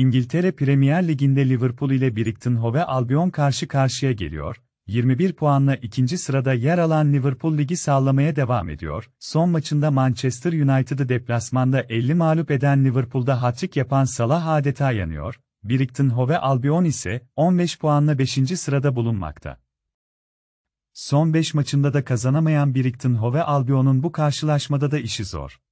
İngiltere Premier Ligi'nde Liverpool ile Brighton Hove Albion karşı karşıya geliyor. 21 puanla ikinci sırada yer alan Liverpool ligi sallamaya devam ediyor. Son maçında Manchester United'ı deplasmanda 50 mağlup eden Liverpool'da hat-trick yapan Salah adeta yanıyor. Brighton Hove Albion ise 15 puanla 5. sırada bulunmakta. Son 5 maçında da kazanamayan Brighton Hove Albion'un bu karşılaşmada da işi zor.